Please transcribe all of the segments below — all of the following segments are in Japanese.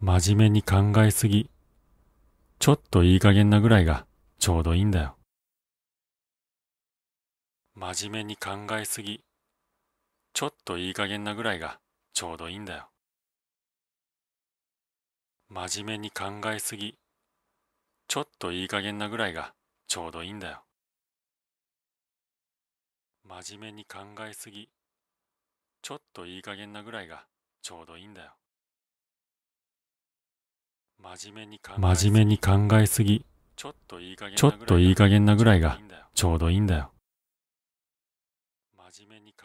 真面目に考えすぎ。ちょっといい加減なぐらいがちょうどいいんだよ。真面目に考えすぎ。ちょっといい加減なぐらいがちょうどいいんだよ。真面目に考えすぎ。ちょっといい加減なぐらいがちょうどいいんだよ。真面目に考えすぎ。ちょっといい加減なぐらいがちょうどいいんだよ。真面目に考えすぎちょっといい加減なぐらいがちょうどいいんだよ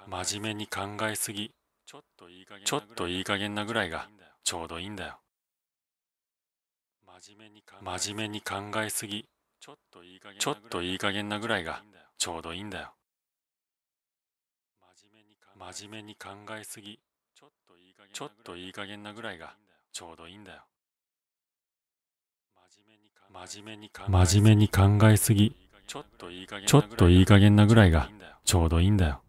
真面目に考えすぎちょっといい加減なぐらいがちょうどいいんだよ真面目に考えすぎちょっといい加減なぐらいがちょうどいいんだよ真面目に考えすぎちょっといい加減なぐらいがちょうどいいんだよ真面目に考えすぎちょっといい加減なぐらいがちょうどいいんだよ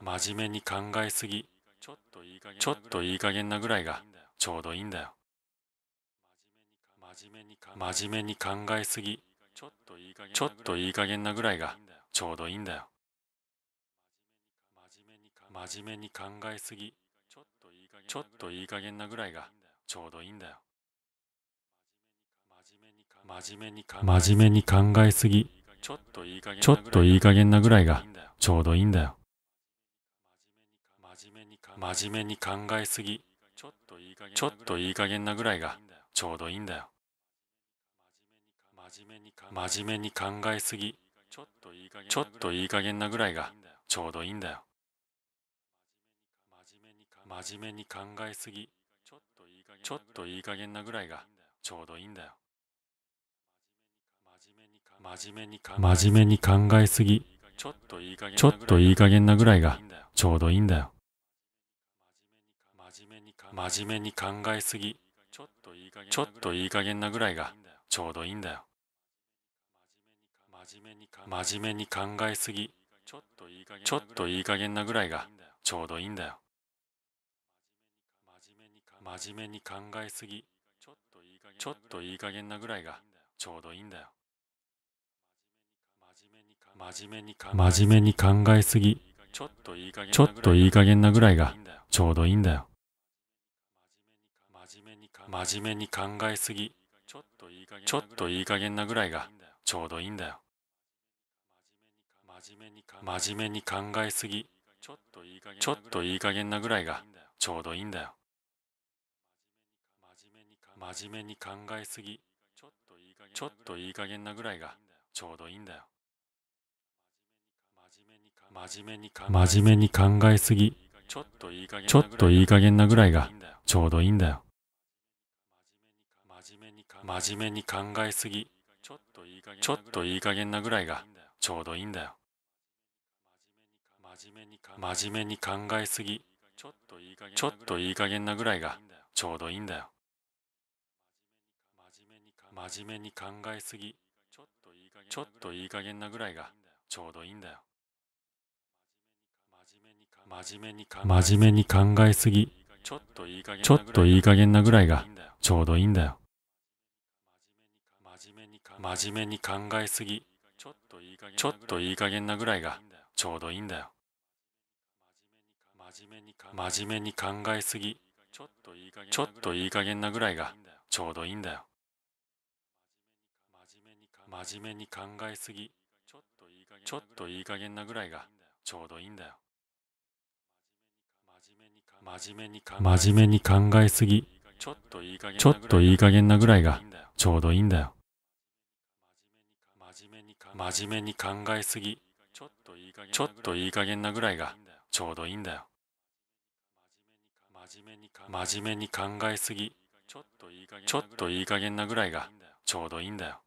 真面目に考えすぎちょっといい加減なぐらいがちょうどいいんだよ真面目に考えすぎちょっといい加減なぐらいがちょうどいいんだよ真面目に考えすぎちょっといい加減なぐらいがちょうどいいんだよ真面目に考えすぎちょっといい加減なぐらいがちょうどいいんだよ真面目に考えすぎちょっといい加減なぐらいがちょうどいいんだよ真面目に考えすぎちょっといい加減なぐらいがちょうどいいんだよ真面目に考えすぎちょっといい加減なぐらいがちょうどいいんだよ真面目に考えすぎちょっといい加減なぐらいがちょうどいいんだよ真面目に考えすぎちょっといい加減なぐらいがちょうどいいんだよ真面目に考えすぎちょっといい加減なぐらいがちょうどいいんだよ真面目に考えすぎちょっといい加減なぐらいがちょうどいいんだよ真面目に考えすぎちょっといい加減なぐらいがちょうどいいんだよ真面目に考えすぎちょっといい加減なぐらいがちょうどいいんだよ真面目に考えすぎちょっといい加減なぐらいがちょうどいいんだよ真面目に考えすぎちょっといい加減なぐらいがちょうどいいんだよ真面目に考えすぎちょっといい加減なぐらいがちょうどいいんだよ真面目に考えすぎちょっといい加減なぐらいがちょうどいいんだよ真面目に考えすぎちょっといい加減なぐらいがちょうどいいんだよ真面目に考えすぎちょっといい加減なぐらいがちょうどいいんだよ真面目に考えすぎちょっといい加減なぐらいがちょうどいいんだよ真面目に考えすぎちょっといい加減なぐらいがちょうどいいんだよ真面目に考えすぎちょっといい加減なぐらいがちょうどいいんだよ真面目に考えすぎちょっといい加減なぐらいがちょうどいいんだよ真面目に考えすぎちょっといい加減なぐらいがちょうどいいんだよ真面目に考えすぎちょっといい加減なぐらいがちょうどいいんだよ真面目に考えすぎちょっといい加減なぐらいがちょうどいいんだよ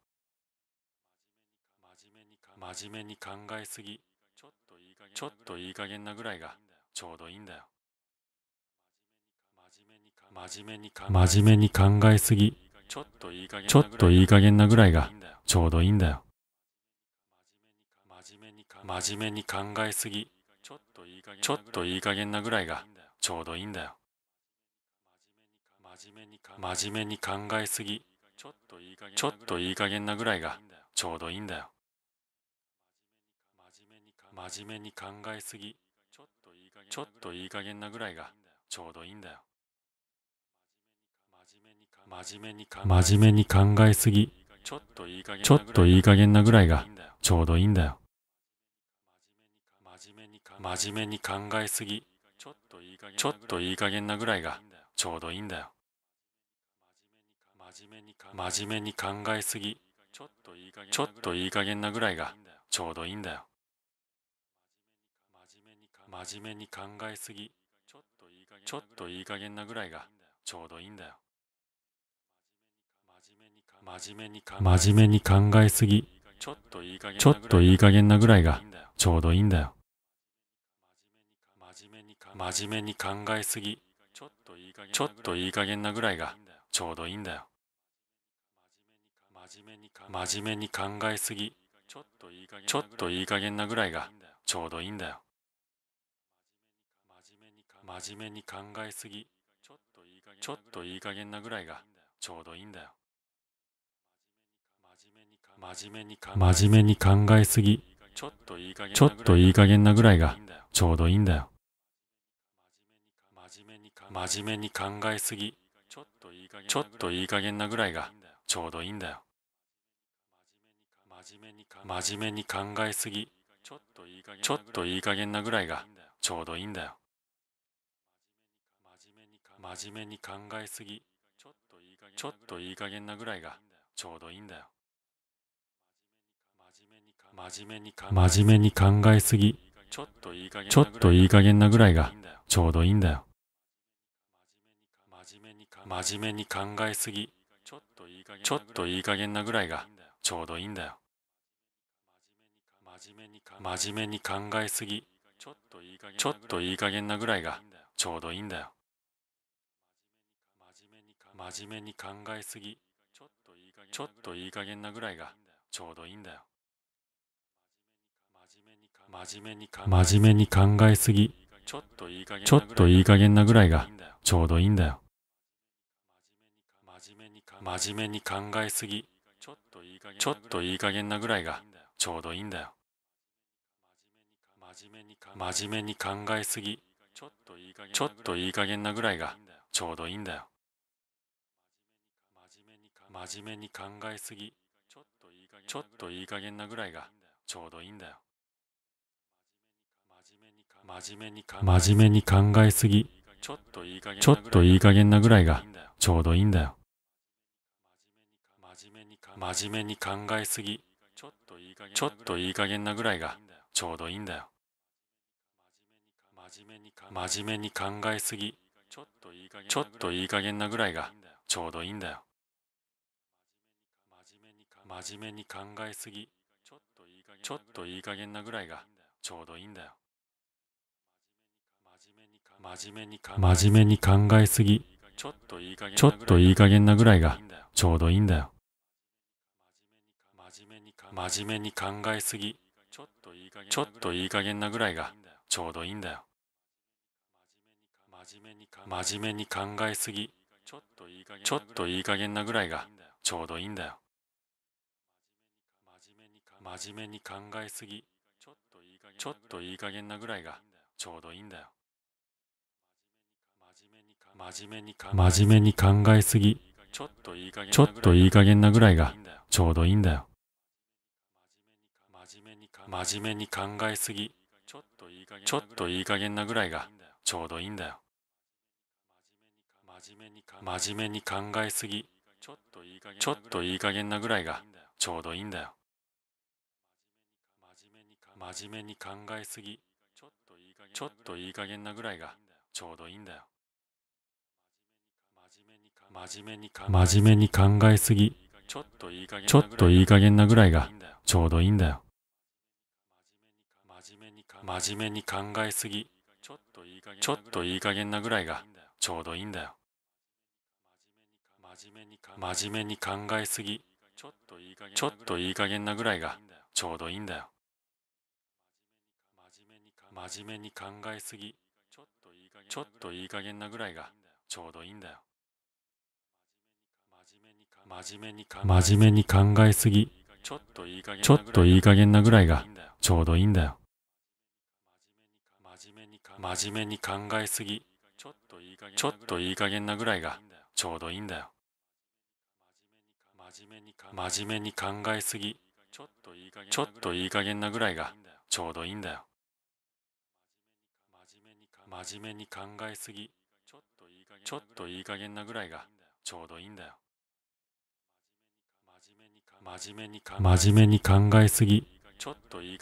真面目に考えすぎちょっといい加減なぐらいがちょうどいいんだよ真面目に考えすぎちょっといい加減なぐらいがちょうどいいんだよ真面目に考えすぎちょっといい加減なぐらいがちょうどいいんだよ真面目に考えすぎちょっといい加減なぐらいがちょうどいいんだよ真面目に考えすぎちょっといい加減なぐらいがちょうどいいんだよ真面目に考えすぎちょっといい加減なぐらいがちょうどいいんだよ真面目に考えすぎちょっといい加減なぐらいがちょうどいいんだよ真面目に考えすぎちょっといい加減なぐらいがちょうどいいんだよ真面目に考えすぎちょっといい加減なぐらいがちょうどいいんだよ真面目に考えすぎちょっといい加減なぐらいがちょうどいいんだよ真面目に考えすぎちょっといい加減なぐらいがちょうどいいんだよ真面目に考えすぎちょっといい加減なぐらいがちょうどいいんだよ真面目に考えすぎちょっといい加減なぐらいがちょうどいいんだよ真面目に考えすぎちょっといい加減なぐらいがちょうどいいんだよ真面目に考えすぎちょっといい加減なぐらいがちょうどいいんだよ真面目に考えすぎちょっといい加減なぐらいがちょうどいいんだよ真面目に考えすぎちょっといい加減なぐらいがちょうどいいんだよ真面目に考えすぎちょっといい加減なぐらいがちょうどいいんだよ真面目に考えすぎちょっといい加減なぐらいがちょうどいいんだよ真面目に考えすぎちょっといい加減なぐらいがちょうどいいんだよ真面目に考えすぎちょっといい加減なぐらいがちょうどいいんだよ真面目に考えすぎちょっといい加減なぐらいがちょうどいいんだよ真面目に考えすぎちょっといい加減なぐらいがちょうどいいんだよ真面目に考えすぎちょっといい加減なぐらいがちょうどいいんだよ真面目に考えすぎちょっといい加減なぐらいがちょうどいいんだよ真面目に考えすぎちょっといい加減なぐらいがちょうどいいんだよ真面目に考えすぎちょっといい加減なぐらいがちょうどいいんだよ真面目に考えすぎちょっといい加減なぐらいがちょうどいいんだよ真面目に考えすぎちょっといい加減なぐらいがちょうどいいんだよ真面目に考えすぎちょっといい加減なぐらいがちょうどいいんだよ真面目に考えすぎちょっといい加減なぐらいがちょうどいいんだよ真面目に考えすぎちょっといい加減なぐらいがちょうどいいんだよ真面目に考えすぎちょっといい加減なぐらいがちょうどいいんだよ真面目に考えすぎちょっといい加減なぐらいがちょうどいいんだよ真面目に考えすぎちょっといい加減なぐらいがちょうどいいんだよ真面目に考えすぎちょっといい加減なぐらいがちょうどいいんだよ真面目に考えすぎちょっといい加減なぐらいがちょうどいいんだよ真面目に考えすぎちょっといい加減なぐらいがちょうどいいんだよ真面目に考えすぎちょっといい加減なぐらいがちょうどいいんだよ真面目に考えすぎちょっといい加減なぐらいがちょうどいいんだよ真面目に考えすぎちょっといい加減なぐらいがちょうどいいんだよ真面目に考えすぎちょっといい加減なぐらいがちょうどいいんだよ真面目に考えすぎちょっといい加減なぐらいがちょうどいいんだよ真面目に考えすぎちょっといい加減なぐらいがちょうどいいんだよ真面目に考えすぎちょっといい加減なぐらいがちょうどいいんだよ真面目に考えすぎちょっといい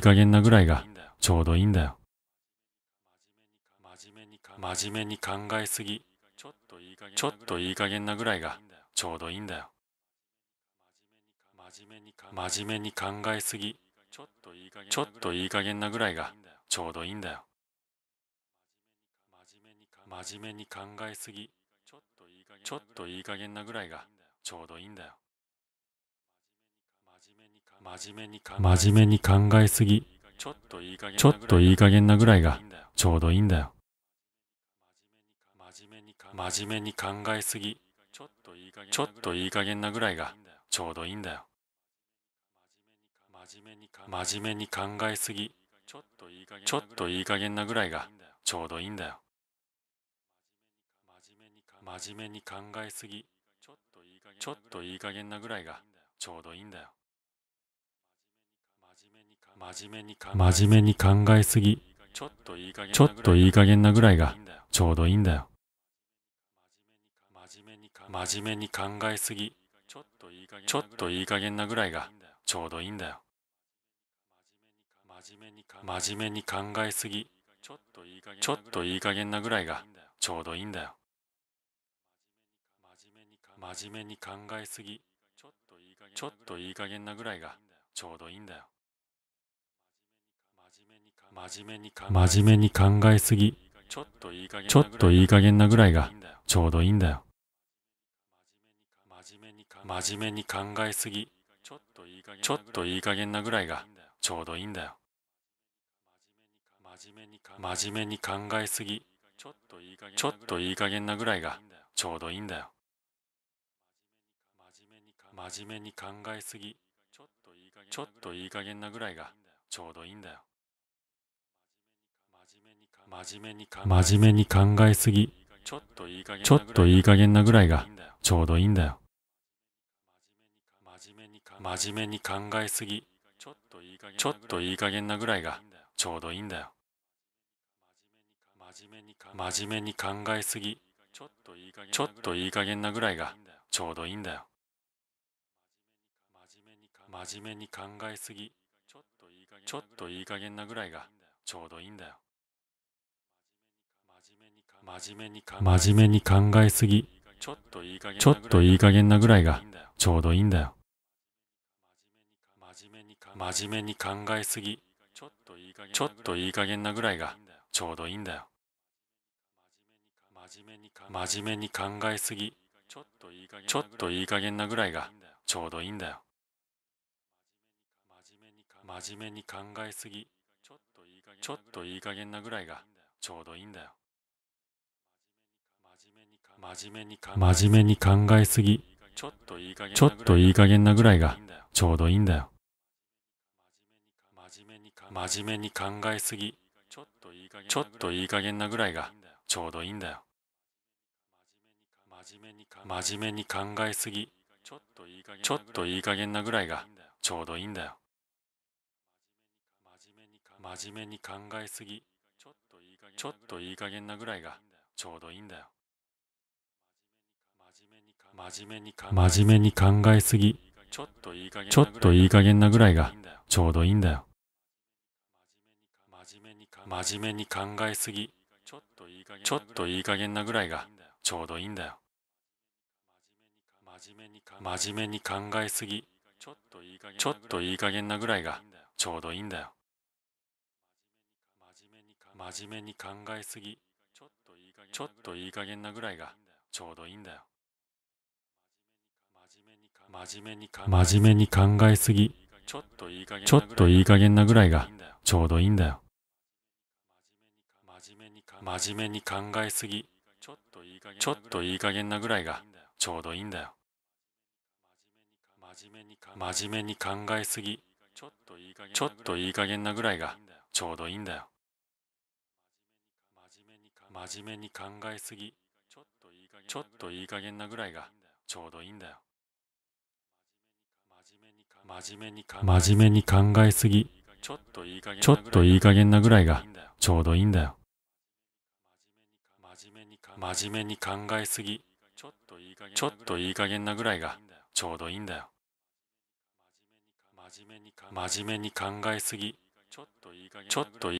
加減なぐらいがちょうどいいんだよ真面目に考えすぎちょっといい加減なぐらいがちょうどいいんだよ真面目に考えすぎちょっといい加減なぐらいがちょうどいいんだよ真面目に考えすぎちょっといい加減なぐらいがちょうどいいんだよ真面目に考えすぎちょっといい加減なぐらいがちょうどいいんだよ真面目に考えすぎちょっといい加減なぐらいがちょうどいいんだよ真面目に考えすぎちょっといい加減なぐらいがちょうどいいんだよ真面目に考えすぎちょっといい加減なぐらいがちょうどいいんだよ真面目に考えすぎちょっといい加減なぐらいがちょうどいいんだよ真面目に考えすぎちょっといい加減なぐらいがちょうどいいんだよ真面目に考えすぎちょっといい加減なぐらいがちょうどいいんだよ真面目に考えすぎちょっといい加減なぐらいがちょうどいいんだよ真面目に考えすぎちょっといい加減なぐらいがちょうどいいんだよ真面目に考えすぎちょっといい加減なぐらいがちょうどいいんだよ真面目に考えすぎちょっといい加減なぐらいがちょうどいいんだよ真面目に考えすぎちょっといい加減なぐらいがちょうどいいんだよ真面目に考えすぎちょっといい加減なぐらいがちょうどいいんだよ真面目に考えすぎちょっといい加減なぐらいがちょうどいいんだよ真面目に考えすぎちょっといい加減なぐらいがちょうどいいんだよ真面目に考えすぎちょっといい加減なぐらいがちょうどいいんだよ真面目に考えすぎちょっといい加減なぐらいがちょうどいいんだよ真面目に考えすぎちょっといい加減なぐらいがちょうどいいんだよ真面目に考えすぎちょっといい加減なぐらいがちょうどいいんだよ真面目に考えすぎちょっといい加減なぐらいがちょうどいいんだよ真面目に真面目に考えすぎちょっといい加減なぐらいがちょうどいいんだよ真面目に考えすぎちょっといい加減なぐらいがちょうどいいんだよ真面目に考えすぎちょっといい加減なぐらいがちょうどいいんだよ真面目に考えすぎちょっといい加減なぐらいがちょうどいいんだよ真面目に考えすぎちょっといい加減なぐらいがちょうどいいんだよ真面目に考えすぎちょっといい加減なぐらいがちょうどいいんだよ真面目に考えすぎちょっといい加減なぐらいがちょうどいいんだよ真面目に考えすぎちょっといい加減なぐらいがちょうどいいんだよ真面目に考えすぎちょっといい加減なぐらいがちょうどいいんだよ真面目に考えすぎちょっといい加減なぐらいがちょうどいいんだよ真面目に考えすぎちょっといい加減なぐらいがちょうどいいんだよ真面目に考えすぎちょっといい加減なぐらいがちょうどいいんだよ真面目に考えすぎちょっといい加減なぐらいがちょうどいいんだよ真面目に考えすぎちょっといい加減なぐらいがちょうどいいんだよ真面目に考えすぎちょっといい